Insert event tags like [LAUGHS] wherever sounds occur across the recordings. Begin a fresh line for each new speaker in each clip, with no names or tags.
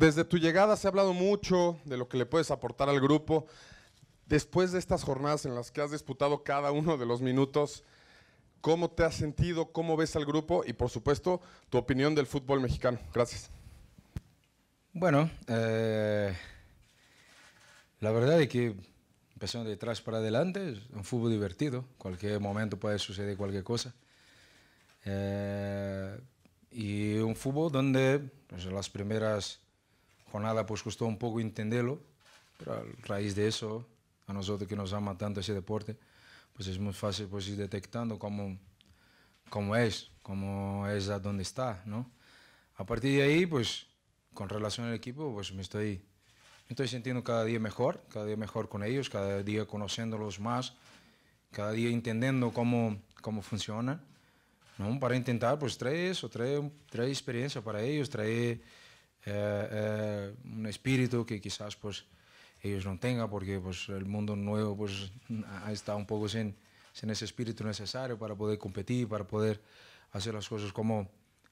Desde tu llegada se ha hablado mucho de lo que le puedes aportar al grupo. Después de estas jornadas en las que has disputado cada uno de los minutos, ¿cómo te has sentido? ¿Cómo ves al grupo? Y por supuesto, tu opinión del fútbol mexicano. Gracias. Bueno, eh, la verdad es que empezando de atrás para adelante es un fútbol divertido. Cualquier momento puede suceder cualquier cosa. Eh, y un fútbol donde pues, las primeras nada pues costó un poco entenderlo, pero a raíz de eso, a nosotros que nos ama tanto ese deporte, pues es muy fácil pues ir detectando cómo, cómo es, cómo es a dónde está, ¿no? A partir de ahí, pues con relación al equipo, pues me estoy, estoy sintiendo cada día mejor, cada día mejor con ellos, cada día conociéndolos más, cada día entendiendo cómo, cómo funcionan, ¿no? Para intentar, pues traer eso, traer experiencia para ellos, traer eh, eh, un espíritu que quizás pues ellos no tengan porque pues el mundo nuevo pues ha un poco sin, ese espíritu necesario para poder competir, para poder hacer las cosas como,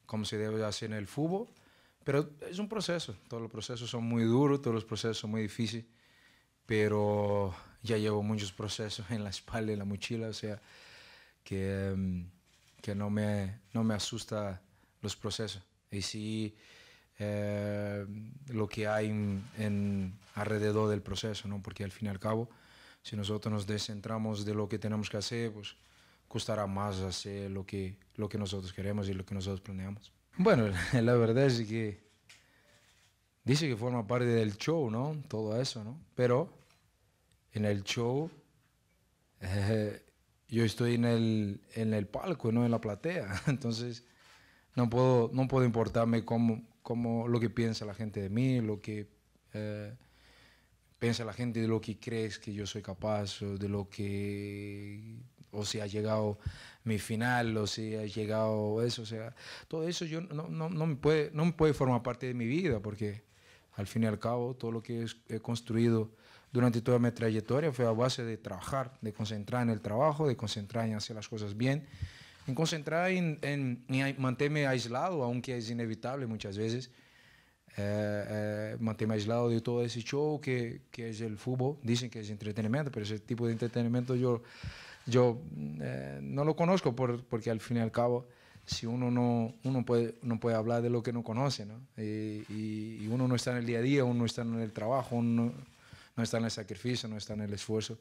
como se debe hacer en el fútbol. Pero es un proceso, todos los procesos son muy duros, todos los procesos son muy difíciles, pero ya llevo muchos procesos en la espalda, en la mochila, o sea, que, mm, que no, me, no me asusta los procesos. Y eh, lo que hay en, alrededor del proceso, ¿no? porque al fin y al cabo, si nosotros nos descentramos de lo que tenemos que hacer, pues costará más hacer lo que, lo que nosotros queremos y lo que nosotros planeamos. Bueno, [LAUGHS] la verdad es que dice que forma parte del show, ¿no? Todo eso, ¿no? Pero en el show eh, yo estoy en el, en el palco, no en la platea, [LAUGHS] entonces no puedo, no puedo importarme cómo, como lo que piensa la gente de mí, lo que eh, piensa la gente de lo que crees que yo soy capaz, de lo que, o si ha llegado mi final, o si ha llegado eso, o sea, todo eso yo no, me, puede, no me puede formar parte de mi vida, porque al fin y al cabo todo lo que he construido durante toda mi trayectoria fue a base de trabajar, de concentrar en el trabajo, de concentrar en hacer las cosas bien en concentrar en, mantenerme aislado, aunque es inevitable muchas veces, eh, eh, mantenerme aislado de todo ese show que, es el fútbol. Dicen que es entretenimiento, pero ese tipo de entretenimiento yo, eh, no lo conozco porque al fin y al cabo, si uno no, puede, hablar de lo que no conoce, Y, uno no está en el día a día, uno no está en el trabajo, uno no está en el sacrificio, no está en el esfuerzo.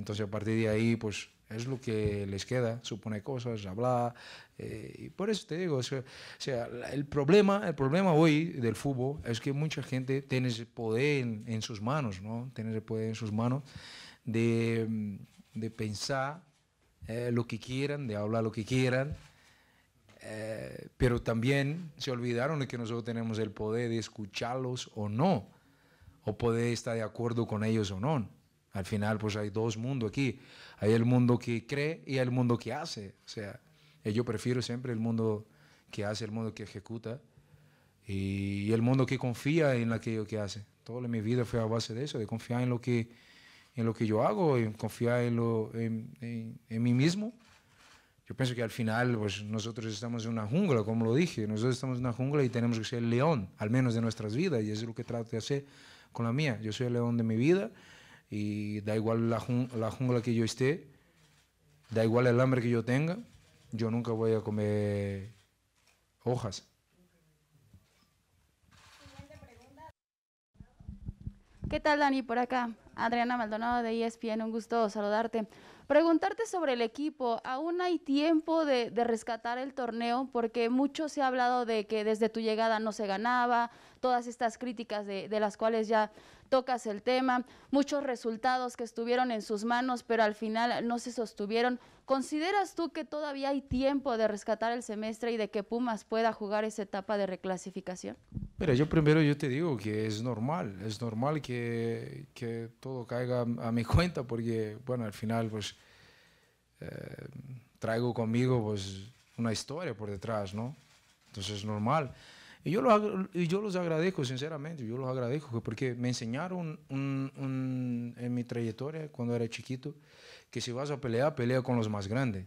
Entonces, a partir de ahí, pues es lo que les queda, supone cosas, habla, eh, y por eso te digo, o sea, el, problema, el problema hoy del fútbol es que mucha gente tiene ese poder en, sus manos, ¿no? Tiene ese poder en sus manos de, pensar eh, lo que quieran, de hablar lo que quieran. Eh, pero también se olvidaron de que nosotros tenemos el poder de escucharlos o no, o poder estar de acuerdo con ellos o no. Al final, pues hay dos mundos aquí. Hay el mundo que cree y el mundo que hace. O sea, eh, yo prefiero siempre el mundo que hace, el mundo que ejecuta y el mundo que confía en aquello que hace. Toda mi vida fue a base de eso, de confiar en lo que, en lo que yo hago, y confiar en, lo, en, en mí mismo. Yo pienso que al final pues, nosotros estamos en una jungla, como lo dije, nosotros estamos en una jungla y tenemos que ser el león, al menos de nuestras vidas, y es lo que trato de hacer con la mía. Yo soy el león de mi vida y da igual la, jungla que yo esté, da igual el hambre que yo tenga, yo nunca voy a comer hojas. ¿Qué tal, Dani? Por acá, Adriana Maldonado de ESPN, un gusto saludarte. Preguntarte sobre el equipo, ¿aún hay tiempo de, rescatar el torneo? Porque mucho se ha hablado de que desde tu llegada no se ganaba, todas estas críticas de las cuales ya tocas el tema, muchos resultados que estuvieron en sus manos, pero al final no se sostuvieron. ¿Consideras tú que todavía hay tiempo de rescatar el semestre y de que Pumas pueda jugar esa etapa de reclasificación? Mira, yo primero yo te digo que es normal, es normal que, todo caiga a mi [LAUGHS] cuenta porque, bueno, al final pues eh, traigo conmigo pues una historia por detrás, ¿no? Entonces es normal. Y yo los, y agradezco, sinceramente, yo los agradezco porque me enseñaron en mi trayectoria cuando era chiquito que si vas a pelear, pelea con los más grandes,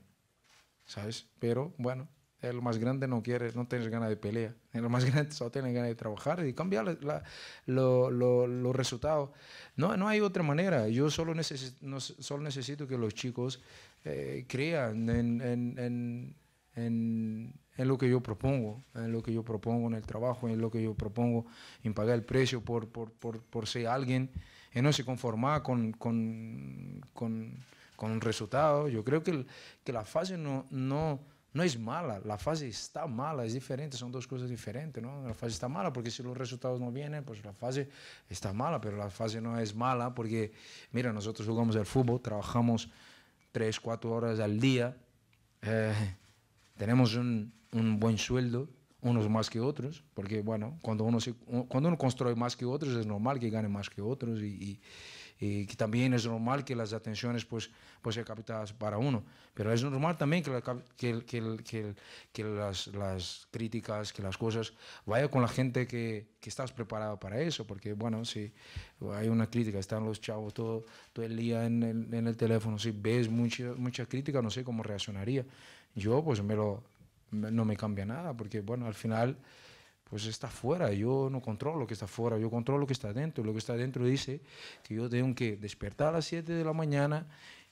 ¿sabes? Pero bueno, el más grande no quiere, no tienes ganas de pelea, el más grande solo tiene ganas de trabajar y cambiar los resultados. No, no hay otra manera, yo solo, necesito, necesito que los chicos eh, crean en es lo que yo propongo, en lo que yo propongo en el trabajo, en lo que yo propongo en pagar el precio por, por, por, por ser alguien, y no se conformar con, con, con, un resultado. Yo creo que, que la fase no, no, no es mala, la fase está mala, es diferente, son dos cosas diferentes, ¿no? La fase está mala porque si los resultados no vienen, pues la fase está mala, pero la fase no es mala porque, mira, nosotros jugamos el fútbol, trabajamos tres, cuatro horas al día. Eh, tenemos un, buen sueldo, unos más que otros, porque bueno, cuando uno, cuando uno construye más que otros es normal que gane más que otros y, también es normal que las atenciones pues, pues sean captadas para uno, pero es normal también que, que, las, críticas, que las cosas vaya con la gente que, estás preparada para eso, porque bueno, si hay una crítica, están los chavos todo, todo el día en el, teléfono, si ves mucha, mucha crítica, no sé cómo reaccionaría yo pues me lo, no me cambia nada, porque bueno, al final pues está fuera, yo no controlo lo que está fuera, yo controlo lo que está dentro, lo que está dentro dice que yo tengo que despertar a las 7 de la mañana,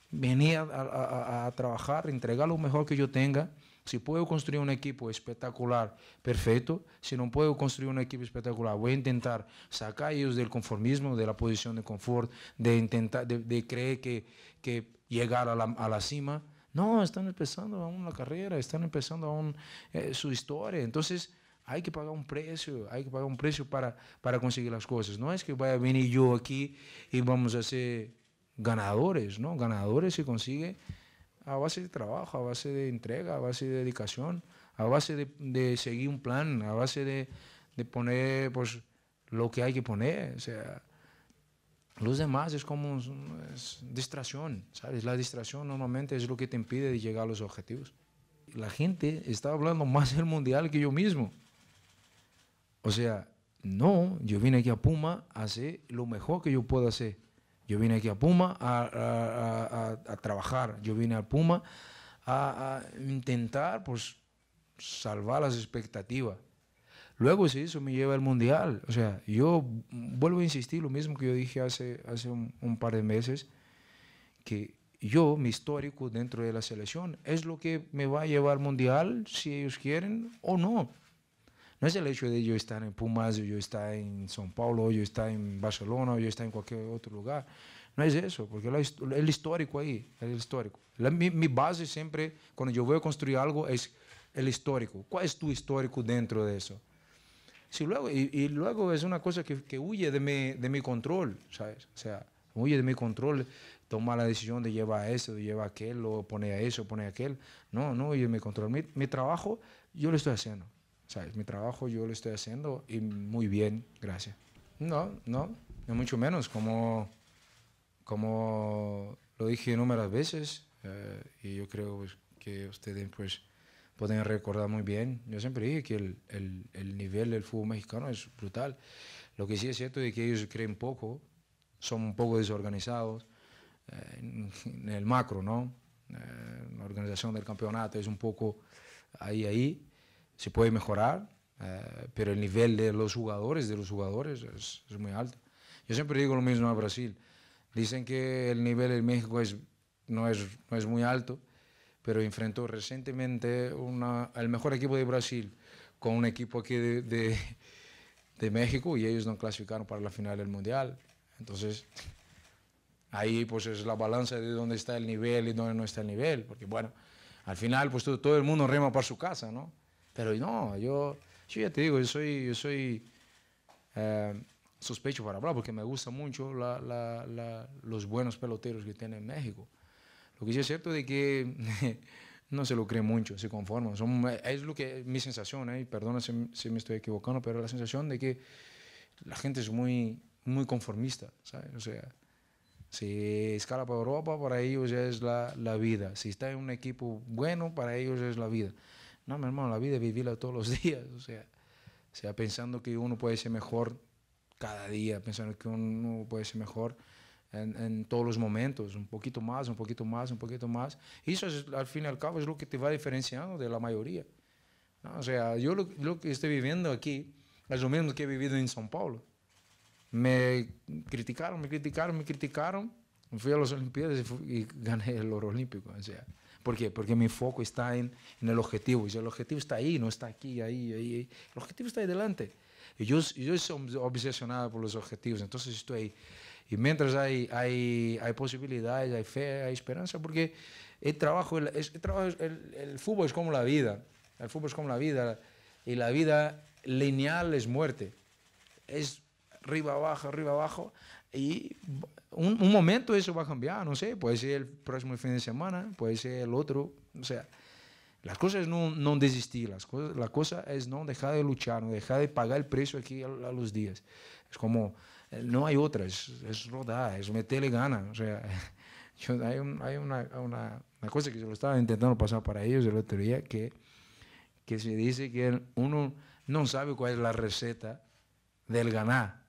venir a, trabajar, entregar lo mejor que yo tenga, si puedo construir un equipo espectacular, perfecto. Si no puedo construir un equipo espectacular, voy a intentar sacar ellos del conformismo, de la posición de confort, de intentar, de, creer que, llegar a la, cima. No, están empezando aún la carrera, están empezando aún eh, su historia. Entonces, hay que pagar un precio, hay que pagar un precio para, para conseguir las cosas. No es que vaya a venir yo aquí y vamos a ser ganadores, ¿no? Ganadores se consigue a base de trabajo, a base de entrega, a base de dedicación, a base de, seguir un plan, a base de, poner pues, lo que hay que poner. O sea, los demás es como distracción, ¿sabes? La distracción normalmente es lo que te impide llegar a los objetivos. La gente está hablando más del mundial que yo mismo. O sea, no, yo vine aquí a Puma a hacer lo mejor que yo pueda hacer. Yo vine aquí a Puma a, a trabajar, yo vine a Puma a, intentar pues, salvar las expectativas. Luego si eso me lleva al mundial. O sea, yo vuelvo a insistir lo mismo que yo dije hace, hace un, par de meses, que yo, mi histórico dentro de la selección, es lo que me va a llevar al mundial, si ellos quieren o no. No es el hecho de yo estar en Pumas, yo estar en São Paulo, yo estar en Barcelona, yo estar en cualquier otro lugar. No es eso, porque el histórico ahí, el histórico. mi, base siempre, cuando yo voy a construir algo, es el histórico. ¿Cuál es tu histórico dentro de eso? luego, y, luego es una cosa que, huye de mi, control, ¿sabes? O sea, huye de mi control tomar la decisión de llevar a eso, de llevar a aquel, o poner a eso, poner a aquel. No, no huye de mi control. Mi, trabajo yo lo estoy haciendo, ¿sabes? Mi trabajo yo lo estoy haciendo y muy bien, gracias. No, no, mucho menos, como, como lo dije numerosas veces, eh, y yo creo pues, que ustedes pues pueden recordar muy bien. Yo siempre dije que el, el, nivel del fútbol mexicano es brutal. Lo que sí es cierto es que ellos creen poco, son un poco desorganizados eh, en el macro, ¿no? Eh, la organización del campeonato es un poco ahí, ahí, se puede mejorar, eh, pero el nivel de los jugadores, de los jugadores es, es muy alto. Yo siempre digo lo mismo a Brasil, dicen que el nivel en México es, no, es, no es muy alto, pero enfrentó recientemente el al mejor equipo de Brasil con un equipo aquí de, México y ellos no clasificaron para la final del Mundial. Entonces, ahí pues es la balanza de dónde está el nivel y dónde no está el nivel, porque bueno, al final pues todo, el mundo rema para su casa, ¿no? Pero no, yo, yo ya te digo, yo soy, yo eh, sospecho para hablar porque me gusta mucho los buenos peloteros que tiene México. Lo que sí es cierto de que [LAUGHS] no se lo cree mucho, se conforman. es lo que mi sensación, ¿eh? perdona si, me estoy equivocando, pero la sensación de que la gente es muy, muy conformista, O sea, si escala para Europa, para ellos ya es la, vida. Si está en un equipo bueno, para ellos es la vida. No, mi hermano, la vida es vivirla todos los [LAUGHS] días, o sea, o sea, pensando que uno puede ser mejor cada día, pensando que uno puede ser mejor en, todos los momentos, un poquito más, un poquito más, un poquito más. Eso al fin y al cabo es lo que te va diferenciando de la mayoría. O sea, yo lo, que estoy viviendo aquí es lo mismo que he vivido en São Paulo. Me criticaron, me criticaron, me criticaron. Fui a las Olimpiadas y, gané el oro olímpico. O sea, ¿Por qué? Porque mi foco está en, el objetivo. Y el objetivo está ahí, no está aquí, ahí, ahí. ahí. El objetivo está ahí delante yo, soy obsesionado por los objetivos, entonces estoy ahí. Y mientras hay, hay, hay posibilidades, hay fe, hay esperanza, porque el trabajo, el, fútbol es como la vida. El fútbol es como la vida. Y la vida lineal es muerte. Es arriba, abajo, arriba, abajo. Y un, un momento eso va a cambiar, no sé. Puede ser el próximo fin de semana, puede ser el otro. O sea, las cosas no, desistir, las cosas, la cosa es no dejar de luchar, no dejar de pagar el precio aquí a, los días. Es como, eh, no hay otra, es, rodar, es meterle gana. O sea, [LAUGHS] hay, una, cosa que yo lo estaba intentando pasar para ellos el otro día, que, que se dice que uno no sabe cuál es la receta del ganar,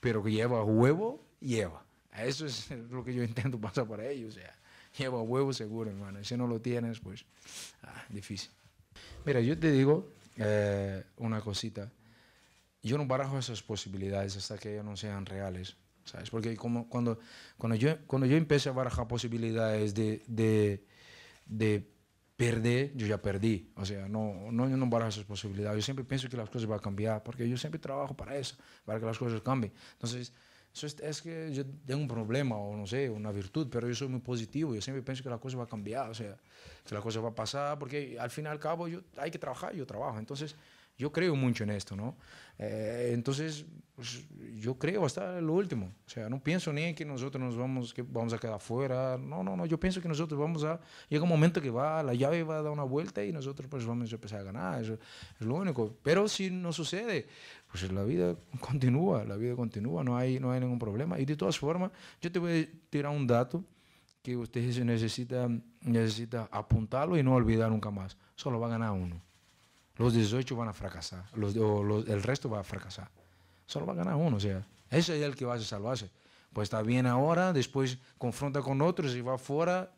pero que lleva huevo, lleva. Eso es [LAUGHS] lo que yo intento pasar para ellos. O sea. Lleva huevo seguro, hermano. si no lo tienes, pues ah, difícil. Mira, yo te digo eh, una cosita. Yo no barajo esas posibilidades hasta que ellas no sean reales, ¿sabes? Porque como cuando, cuando, yo, cuando yo empecé a barajar posibilidades de, de, de perder, yo ya perdí. O sea, no, no, yo no barajo esas posibilidades. Yo siempre pienso que las cosas van a cambiar, porque yo siempre trabajo para eso, para que las cosas cambien. Entonces, es, es, que yo tengo un problema o no sé, una virtud, pero yo soy muy positivo, yo siempre pienso que la cosa va a cambiar, o sea, que la cosa va a pasar, porque al fin y al cabo yo, hay que trabajar, y yo trabajo. Entonces, yo creo mucho en esto, ¿no? Eh, entonces, pues, yo creo hasta lo último. O sea, no pienso ni en que nosotros nos vamos, que vamos a quedar fuera. No, no, no. Yo pienso que nosotros vamos a... Llega un momento que va, la llave va a dar una vuelta y nosotros pues vamos a empezar a ganar. Eso es lo único. Pero si no sucede, pues la vida continúa, la vida continúa. No hay, no hay ningún problema. Y de todas formas, yo te voy a tirar un dato que ustedes necesitan necesita apuntarlo y no olvidar nunca más. Solo va a ganar uno. Los 18 van a fracasar, el resto va a fracasar. Solo va a ganar uno, o sea, ese es el que va a salvarse. Pues está bien ahora, después confronta con otros y va fuera.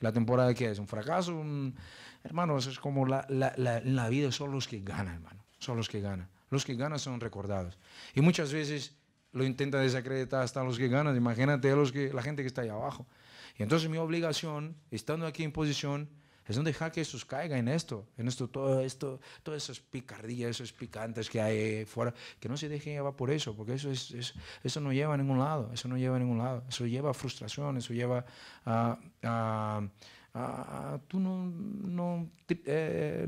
La temporada que es un fracaso, un... hermano, es como la, la, vida, son los que ganan, hermano, son los que ganan. Los que ganan son recordados. Y muchas veces lo intenta desacreditar hasta los que ganan, imagínate los que, la gente que está ahí abajo. Y entonces mi obligación, estando aquí en posición, es no dejar que sus caiga en esto, en esto, todo esto, todas esas picardías, esos picantes que hay fuera, que no se dejen llevar por eso, porque eso, es, eso no lleva a ningún lado, eso no lleva a ningún lado, eso lleva a frustración, eso lleva a... tú no, no, eh,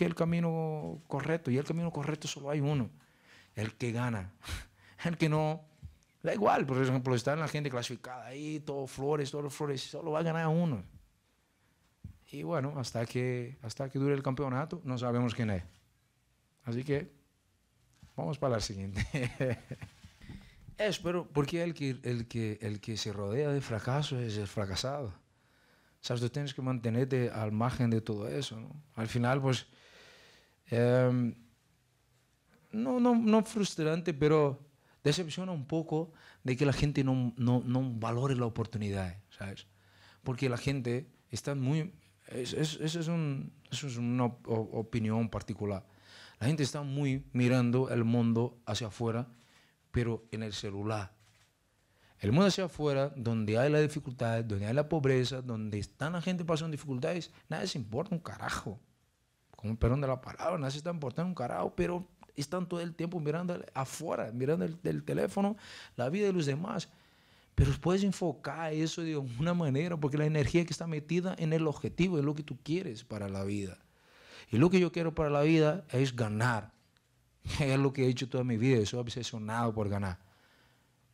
el camino correcto y el camino correcto solo hay uno, el que gana, [LAUGHS] el que no Da igual, por ejemplo, está la gente clasificada ahí, todo flores, todo flores, solo va a ganar uno. Y bueno, hasta que, hasta que dure el campeonato, no sabemos quién es. Así que vamos para la siguiente. [LAUGHS] espero porque el que, el, que, el que se rodea de fracaso es el fracasado. Sabes, tú tienes que mantenerte al margen de todo eso. Al final, pues, em, no, no, no frustrante, pero decepciona un poco de que la gente no, no, no valore la oportunidad, ¿sabes? Porque la gente está muy esa es, una opinión particular. La gente está muy mirando el mundo hacia afuera, pero en el celular. El mundo hacia afuera, donde hay la dificultad, donde hay la pobreza, donde están la gente pasando dificultades, nadie se importa un carajo. Con el perdón de la palabra, nadie se está importando un carajo, pero están todo el tiempo mirando afuera, mirando el teléfono, la vida de los demás. Pero puedes enfocar eso de alguna manera, porque la energía que está metida en el objetivo es lo que tú quieres para la vida. Y lo que yo quiero para la vida es ganar. [LAUGHS] Es lo que he hecho toda mi vida, soy obsesionado por ganar.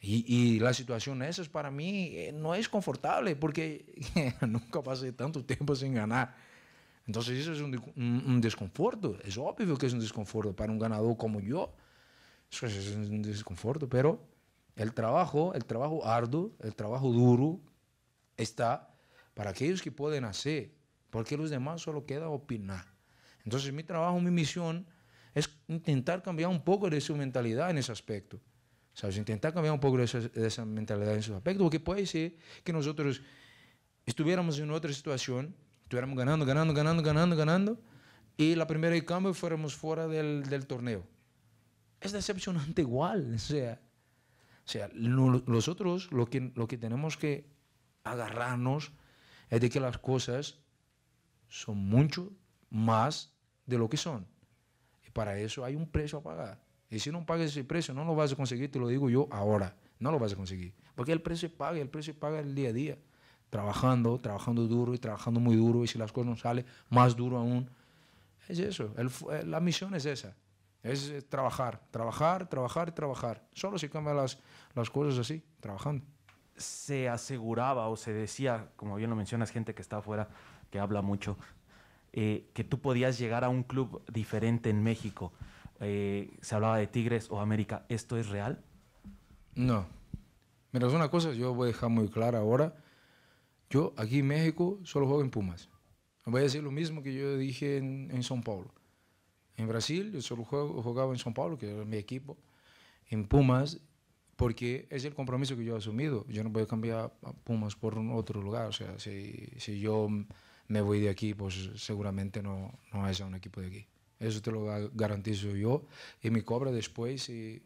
Y, la situación esa para mí eh, no es confortable, porque [LAUGHS] nunca pasé tanto tiempo sin ganar. Entonces eso es un, un desconforto, es obvio que es un desconforto para un ganador como yo. Eso es un desconforto, pero el trabajo, el trabajo arduo, el trabajo duro está para aquellos que pueden hacer, porque los demás solo queda opinar. Entonces mi trabajo, mi misión es intentar cambiar un poco de su mentalidad en ese aspecto. ¿Sabes? Intentar cambiar un poco de esa, mentalidad en ese aspecto, porque puede ser que nosotros estuviéramos en otra situación, estuviéramos ganando, ganando, ganando, ganando, ganando, y la primera de cambio fuéramos fuera del, del torneo. Es decepcionante igual, o sea, o sea, nosotros lo que, lo que tenemos que agarrarnos es de que las cosas son mucho más de lo que son. Y para eso hay un precio a pagar. Y si no pagas ese precio, no lo vas a conseguir, te lo digo yo ahora, no lo vas a conseguir. Porque el precio se paga, el precio se paga el día a día, trabajando, trabajando duro y trabajando muy duro, y si las cosas no salen, más duro aún. Es eso, la misión es esa. Es eh, trabajar, trabajar, trabajar, trabajar. Solo si cambian las, las cosas así, trabajando. Se aseguraba o se decía, como bien lo mencionas, gente que está afuera, que habla mucho, eh, que tú podías llegar a un club diferente en México. Eh, se hablaba de Tigres o América. ¿Esto es real? No. Mira, es una cosa yo voy a dejar muy clara ahora. Yo aquí en México solo juego en Pumas. Voy a decir lo mismo que yo dije en, en São Paulo en Brasil, yo solo jugaba en São Paulo, que era mi equipo, en Pumas, porque es el compromiso que yo he asumido. Yo no voy a cambiar a Pumas por otro lugar. O sea, si, si yo me voy de aquí, pues seguramente no, no haya un equipo de aquí. Eso te lo garantizo yo y me cobra después si,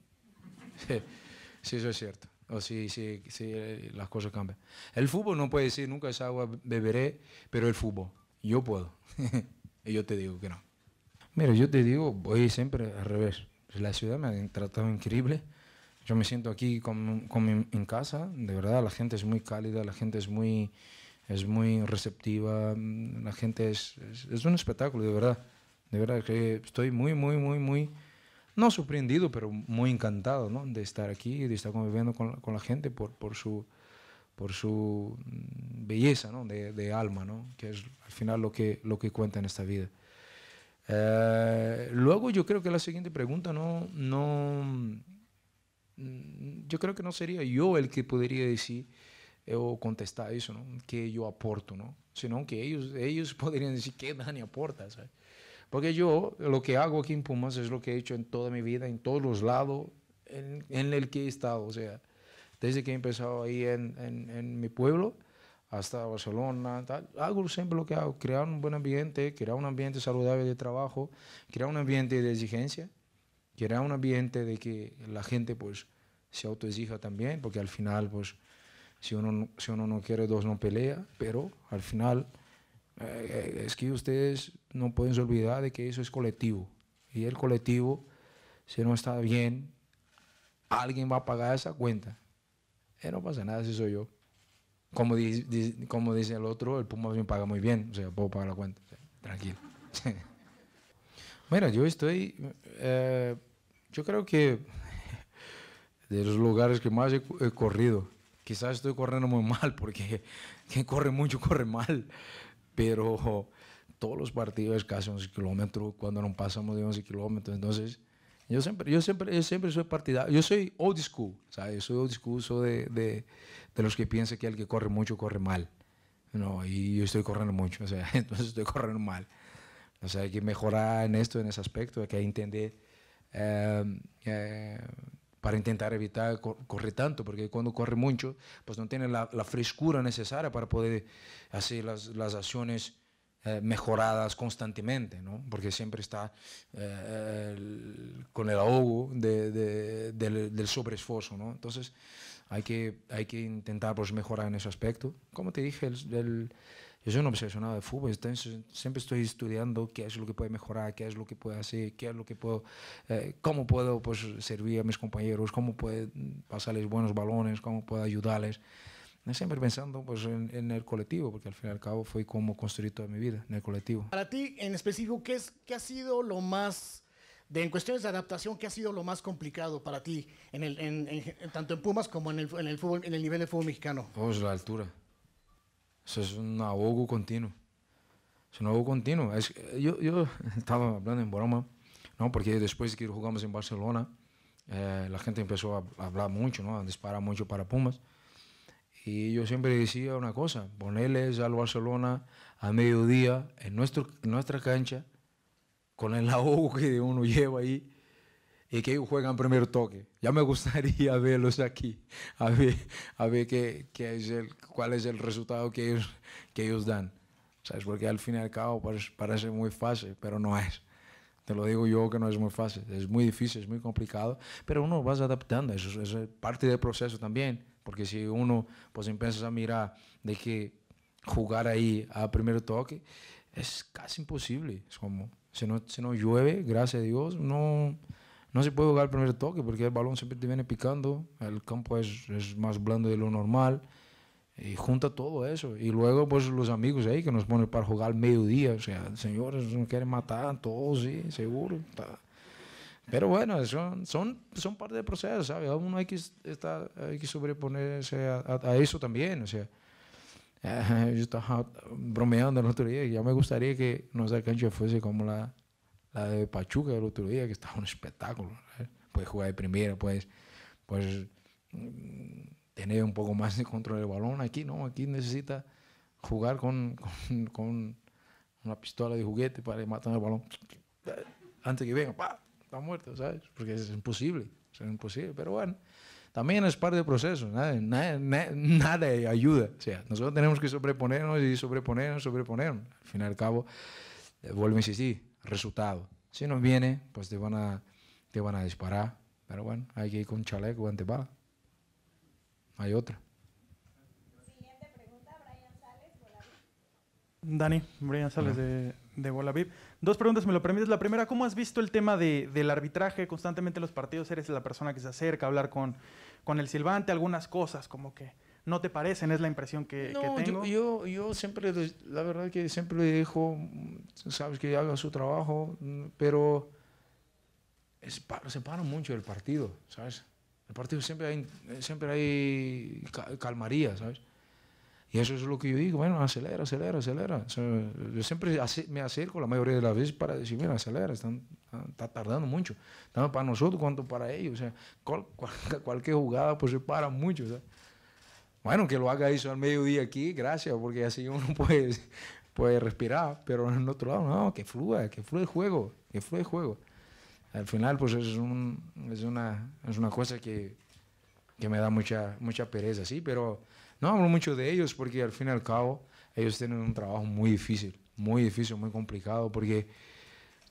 [LAUGHS] si eso es cierto o si, si, si las cosas cambian. El fútbol no puede decir nunca esa agua beberé, pero el fútbol, yo puedo. [LAUGHS] y yo te digo que no. Mira, yo te digo, voy siempre al revés. La ciudad me ha tratado increíble. Yo me siento aquí como, en casa, de verdad, la gente es muy cálida, la gente es muy, es muy receptiva, la gente es, un espectáculo, de verdad. De verdad que estoy muy, muy, muy, muy, no sorprendido, pero muy encantado de estar aquí, de estar conviviendo con, la gente por, su, por su belleza de, alma, ¿no? que es al final lo que, lo que cuenta en esta vida. Eh, luego yo creo que la siguiente pregunta no, no, mm, yo creo que no sería yo el que podría decir eh, o contestar eso, ¿no? que yo aporto, ¿no? sino que ellos, ellos [LAUGHS] podrían decir qué Dani aporta, Porque yo lo que hago aquí en Pumas es lo que he hecho en toda mi vida, en todos los lados en, en el que he estado, o sea, desde que he empezado ahí en, en, en mi pueblo hasta Barcelona. algo Hago siempre lo que hago, crear un buen ambiente, crear un ambiente saludable de trabajo, crear un ambiente de exigencia, crear un ambiente de que la gente pues se autoexija también, porque al final pues si uno, si uno no quiere dos no pelea, pero al final eh, es que ustedes no pueden olvidar de que eso es colectivo y el colectivo si no está bien alguien va a pagar esa cuenta. Eh, no pasa nada si soy yo como, dice el otro, el Puma me paga muy bien, o sea, puedo pagar la cuenta, tranquilo. Bueno, [LAUGHS] yo estoy, eh, yo creo que de los lugares que más he, corrido, quizás estoy corriendo muy mal, porque [LAUGHS] quien corre mucho corre mal, pero todos los partidos es casi 11 kilómetros, cuando no pasamos de 11 kilómetros, entonces yo siempre, yo siempre, yo siempre soy partidario. Yo soy old school, ¿sabes? Yo soy old de, los que piensan que el que corre mucho corre mal. No, y yo estoy corriendo mucho, [LAUGHS] o sea, entonces estoy corriendo mal. O sea, hay que mejorar en esto, en ese aspecto, hay que entender em, eh, para intentar evitar correr tanto, porque cuando corre mucho, pues no tiene la, frescura necesaria para poder hacer las, las acciones eh, mejoradas constantemente, porque siempre está eh, con el ahogo del, del, sobreesfuerzo. Entonces hay que, hay que intentar pues, mejorar en ese aspecto. Como te dije, yo soy un obsesionado de fútbol, entonces siempre estoy estudiando qué es lo que puede mejorar, qué es lo que puede hacer, qué es lo que puedo, eh, cómo puedo pues, servir a mis compañeros, cómo puedo pasarles buenos balones, cómo puedo ayudarles. Siempre pensando pues, en, el colectivo, porque al fin y al cabo fue como construí toda mi vida en el colectivo. Para ti, en específico, ¿qué, es, ha sido lo más, de, en cuestiones de adaptación, qué ha sido lo más complicado para ti, en el, en, tanto en Pumas como en el, en, el fútbol, en el nivel de fútbol mexicano? Pues la altura. Eso es un ahogo continuo. Es un ahogo continuo. yo, yo [LAUGHS] estaba hablando en broma, ¿no? porque después que jugamos en Barcelona, eh, la gente empezó a hablar mucho, ¿no? a disparar mucho para Pumas. Y yo siempre decía una cosa, ponerles al Barcelona a mediodía en, nuestro, nuestra cancha, con el [LAUGHS] ahogo que uno lleva ahí, y que ellos juegan primer toque. Ya me gustaría [LAUGHS] verlos aquí, a ver, qué, es el, cuál es el resultado que ellos, que ellos dan. ¿Sabes? Porque al fin y al cabo parece muy fácil, pero no es. Te lo digo yo que no es muy fácil, es muy difícil, es muy complicado, pero uno va adaptando, eso es parte del proceso también. Porque si uno pues, empieza a mirar de que jugar ahí a primer toque es casi imposible. Es como, si no, si llueve, gracias a Dios, no, no se puede jugar al primer toque porque el balón siempre te viene picando, el campo es, más blando de lo normal. Y junta todo eso. Y luego, pues los amigos ahí que nos ponen para jugar al mediodía. O sea, señores, nos quieren matar, todos, sí, seguro. Pero bueno, son, son, son parte del proceso, ¿sabes? Uno hay que, hay que sobreponerse a, eso también, o sea. [LAUGHS] yo estaba bromeando el otro día, ya me gustaría que nuestra cancha fuese como la, de Pachuca el otro día, que estaba un espectáculo. Puedes jugar de primera, puedes, mm, tener un poco más de control del balón. Aquí no, aquí necesita jugar con, una pistola de juguete para matar el balón. Antes que venga, muerto, ¿sabes? Porque es imposible, es imposible, pero bueno. También es parte del proceso, nada, nada, nada ayuda. O sea, nosotros tenemos que sobreponernos y sobreponernos, sobreponernos. Al fin y al cabo, vuelve eh, vuelvo a insistir, resultado. Si no viene, pues te van a, te van a disparar. Pero bueno, hay que ir con chaleco, antebala. Hay otra. Siguiente pregunta, Brian Sales, Dani, Brian Sales de de Bola Dos preguntas, me lo permites. La primera, ¿cómo has visto el tema del arbitraje constantemente en los partidos? Eres la persona que se acerca a hablar con, con el silbante, algunas cosas como que no te parecen, es la impresión que, tengo. Yo, yo, siempre, la verdad que siempre le dejo, mm, sabes, que haga su trabajo, mm, pero se para mucho el partido, ¿sabes? El partido siempre hay, siempre hay calmaría, ¿sabes? Y eso es lo que yo digo, bueno, acelera, acelera, acelera. yo siempre me acerco la mayoría de las veces para decir, mira, acelera, están, está tardando mucho, tanto para nosotros cuanto para ellos. sea, [LAUGHS] cualquier jugada pues se para mucho. Bueno, que lo haga eso al mediodía aquí, gracias, porque así [LAUGHS] uno puede, puede respirar, pero en el otro lado, no, que fluya, que fluya el juego, que fluya el juego. Al final, pues es, es, una, cosa que, me da mucha, mucha pereza, sí, pero no hablo mucho de ellos porque al fin y al cabo ellos tienen un trabajo muy difícil, muy difícil, muy complicado porque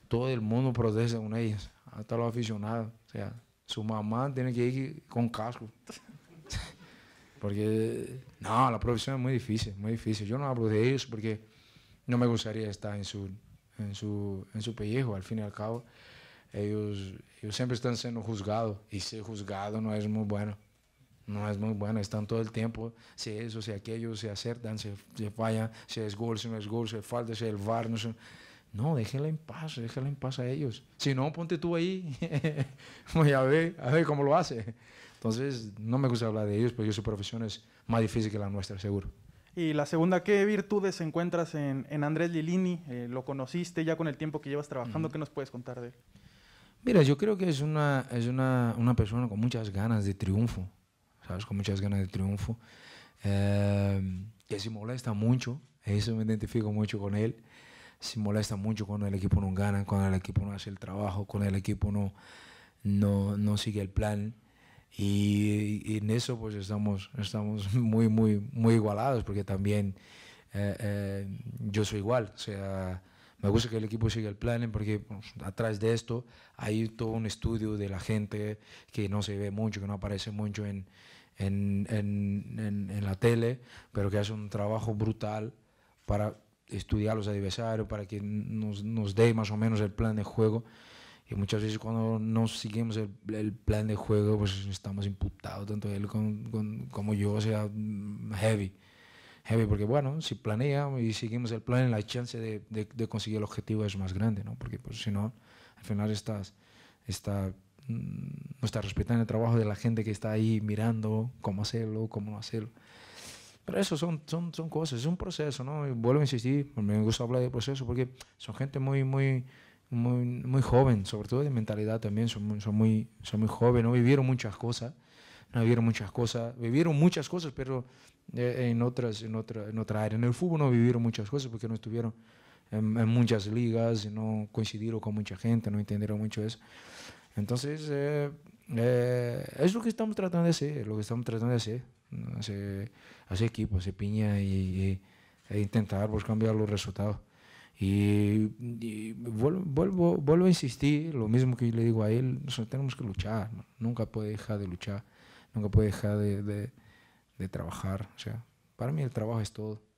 todo el mundo protege con ellos, hasta los aficionados. O sea, su mamá tiene que ir con casco. [LAUGHS] porque, no, la profesión es muy difícil, muy difícil. Yo no hablo de ellos porque no me gustaría estar en su, su, en su pellejo, al fin y al cabo. Ellos, ellos siempre están siendo juzgados y ser juzgado no es muy bueno no es muy buena. están todo el tiempo, si eso, si aquello, se acertan, se, se fallan, si es gol, si no es gol, si falta, si el VAR, no sé. No, déjela en paz, déjela en paz a ellos. Si no, ponte tú ahí, [LAUGHS] a ver, a ver cómo lo hace. Entonces, no me gusta hablar de ellos, porque su profesión es más difícil que la nuestra, seguro. Y la segunda, ¿qué virtudes encuentras en, Andrés Lilini? Eh, ¿Lo conociste ya con el tiempo que llevas trabajando? ¿Qué nos puedes contar de él? Mira, yo creo que es es una, una persona con muchas ganas de triunfo. Con muchas ganas de triunfo. Eh, que se molesta mucho, eso me identifico mucho con él. Se molesta mucho cuando el equipo no gana, cuando el equipo no hace el trabajo, cuando el equipo no, no, sigue el plan. Y, en eso pues estamos, estamos muy, muy, muy igualados porque también eh, eh, yo soy igual. O sea, me gusta que el equipo siga el plan porque pues, atrás de esto hay todo un estudio de la gente que no se ve mucho, que no aparece mucho en, en, la tele, pero que hace un trabajo brutal para estudiar a los adversarios, para que nos, nos dé más o menos el plan de juego. Y muchas veces cuando no seguimos el, plan de juego, pues estamos imputados, tanto él como, como yo, o sea, heavy porque bueno, si planeamos y seguimos el plan, la chance de, conseguir el objetivo es más grande, ¿no? Porque pues, si no, al final estás, está, mm, no estás respetando el trabajo de la gente que está ahí mirando cómo hacerlo, cómo hacerlo. Pero eso son, son, son cosas, es un proceso, ¿no? Y vuelvo a insistir, pues, me gusta hablar de proceso porque son gente muy, muy, muy, muy joven, sobre todo de mentalidad también, son son muy, son muy jóvenes, no vivieron muchas cosas vivieron muchas cosas, vivieron muchas cosas, pero eh, en, otras, en, otra, en área. En el fútbol no vivieron muchas cosas porque no estuvieron en, muchas ligas, no coincidieron con mucha gente, no entendieron mucho eso. Entonces, eh, eh, es lo que estamos tratando de hacer, lo que estamos tratando de hacer, hacer, hacer equipo, hacer piña e intentar pues, cambiar los resultados. Y, vuelvo, vuelvo, a insistir, lo mismo que le digo a él, nosotros tenemos que luchar, nunca puede dejar de luchar nunca puede dejar de, trabajar. para mí el trabajo es todo.